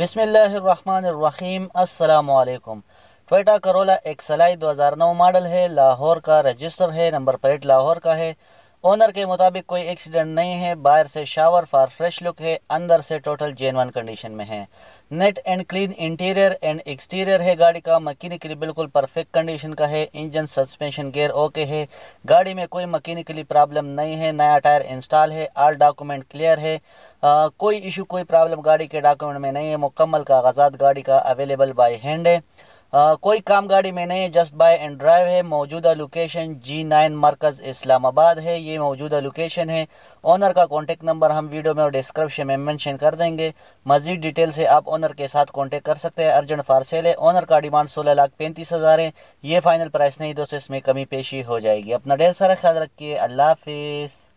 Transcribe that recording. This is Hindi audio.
बिसमीम अल्लाम टोयटा करोला एक्सलाई 2009 मॉडल है लाहौर का रजिस्टर है नंबर प्लेट लाहौर का है ओनर के मुताबिक कोई एक्सीडेंट नहीं है बाहर से शावर फार फ्रेश लुक है अंदर से टोटल जेनवन कंडीशन में है neat and clean interior and exterior है गाड़ी का मकैनिकली बिल्कुल परफेक्ट कंडीशन का है इंजन सस्पेंशन गियर ओके है गाड़ी में कोई मकैनिकली प्रॉब्लम नहीं है नया टायर इंस्टॉल है आल डॉक्यूमेंट क्लियर है आ, कोई इशू कोई प्रॉब्लम गाड़ी के डॉक्यूमेंट में नहीं है मुकम्मल कागजात गाड़ी का अवेलेबल बाई हैंड है कोई काम गाड़ी में नहीं है जस्ट बाय एंड ड्राइव है मौजूदा लोकेशन जी नाइन मरकज़ इस्लामाबाद है ये मौजूदा लोकेशन है ओनर का कॉन्टेक्ट नंबर हम वीडियो में और डिस्क्रिप्शन में मैंशन कर देंगे मज़ीद डिटेल से आप ओनर के साथ कॉन्टेक्ट कर सकते हैं अर्जेंट फारसेल है ओनर का डिमांड सोलह लाख पैंतीस हज़ार है ये फ़ाइनल प्राइस नहीं दोस्तों इसमें कमी पेशी हो जाएगी अपना ढेर सारा ख्याल रखिए अल्लाह हाफिज़